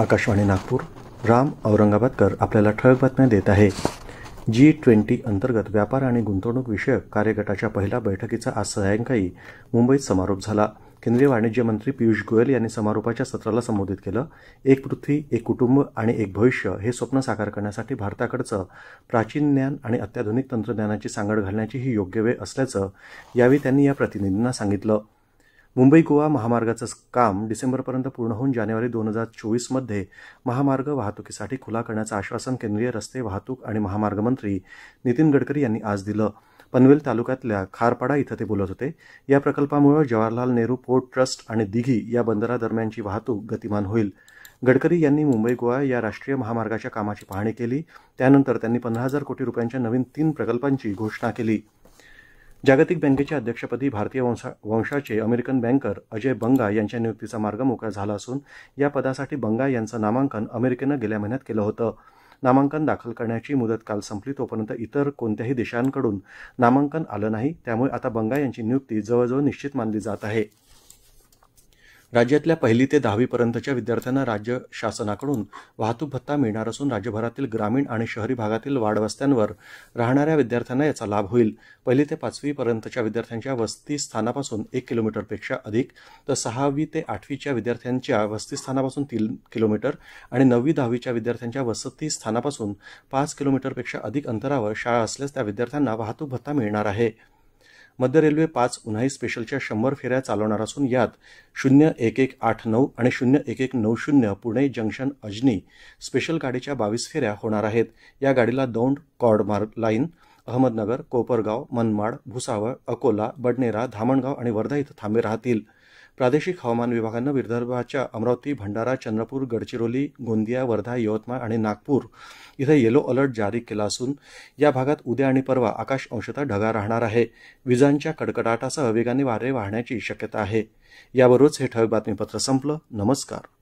आकाशवाणी नागपूर राम औरंगाबादकर आपल्याला ठळक बातम्या देत आहे जी ट्वेंटी अंतर्गत व्यापार आणि गुंतवणूक विषयक कार्यगटाच्या पहिल्या बैठकीचा आज सायंकाळी मुंबईत समारोप झाला केंद्रीय वाणिज्य मंत्री पियुष गोयल यांनी समारोपाच्या सत्राला संबोधित केलं एक पृथ्वी एक कुटुंब आणि एक भविष्य हे स्वप्न साकार करण्यासाठी भारताकडचं प्राचीन ज्ञान आणि अत्याधुनिक तंत्रज्ञानाची सांगड घालण्याची ही योग्य वेळ असल्याचं यावेळी त्यांनी या प्रतिनिधींना सांगितलं मुंबई गोवा महामार्गाचं काम डिसेंबरपर्यंत पूर्ण होऊन जानेवारी दोन हजार चोवीसमध्ये महामार्ग वाहतुकीसाठी खुला करण्याचं आश्वासन केंद्रीय रस्ते वाहतूक आणि महामार्ग मंत्री नितीन गडकरी यांनी आज दिलं पनवेल तालुक्यातल्या खारपाडा इथं ते बोलत होते या प्रकल्पामुळे जवाहरलाल नेहरू पोर्ट ट्रस्ट आणि दिघी या बंदरादरम्यानची वाहतूक गतिमान होईल गडकरी यांनी मुंबई गोवा या राष्ट्रीय महामार्गाच्या कामाची पाहणी केली त्यानंतर त्यांनी पंधरा हजार कोटी रुपयांच्या नवीन तीन प्रकल्पांची घोषणा केली जागतिक बँकेच्या अध्यक्षपदी भारतीय वंशाचे अमेरिकन बँकर अजय बंगा यांच्या नियुक्तीचा मार्ग मोकळा झाला असून या पदासाठी बंगा यांचं नामांकन अमेरिकेनं गेल्या महिन्यात केलं होतं नामांकन दाखल करण्याची मुदत काल संपली तोपर्यंत इतर कोणत्याही देशांकडून नामांकन आलं नाही त्यामुळे आता बंगा यांची नियुक्ती जवळजवळ निश्चित मानली जात आहे राज्यातल्या पहिली ते दहावीपर्यंतच्या विद्यार्थ्यांना राज्य शासनाकडून वाहतूक भत्ता मिळणार असून राज्यभरातील ग्रामीण आणि शहरी भागातील वाडवस्त्यांवर राहणाऱ्या विद्यार्थ्यांना याचा लाभ होईल पहिली ते पाचवीपर्यंतच्या विद्यार्थ्यांच्या वसतीस्थानापासून एक किलोमीटरपेक्षा अधिक तर सहावी ते आठवीच्या विद्यार्थ्यांच्या वसतीस्थानापासून तीन किलोमीटर आणि नववी दहावीच्या विद्यार्थ्यांच्या वसतीस्थानापासून पाच किलोमीटरपेक्षा अधिक अंतरावर शाळा असल्यास त्या विद्यार्थ्यांना वाहतूक भत्ता मिळणार आहे मध्य रेल्वे पाच उन्हाई स्पेशलच्या शंभर फेऱ्या चालवणार असून यात शून्य एक एक आठ नऊ आणि शून्य एक एक नऊ शून्य पुणे जंक्शन अजनी स्पेशल गाडीच्या बावीस फेऱ्या होणार आहेत या गाडीला दौंड कॉर्डमार्ग लाईन अहमदनगर कोपरगाव मनमाड भुसावळ अकोला बडनेरा धामणगाव आणि वर्धा इथं थांबे राहतील प्रादेशिक हवामान विभागानं विदर्भाच्या अमरावती भंडारा चंद्रपूर गडचिरोली गोंदिया वर्धा यवतमाळ आणि नागपूर इथं येलो अलर्ट जारी केला असून या भागात उद्या आणि परवा आकाश अंशतः ढगा राहणार आहे विजांच्या कडकडाटासह वेगाने वारे वाहण्याची शक्यता आहे याबरोबरच हे ठळक बातमीपत्र संपलं नमस्कार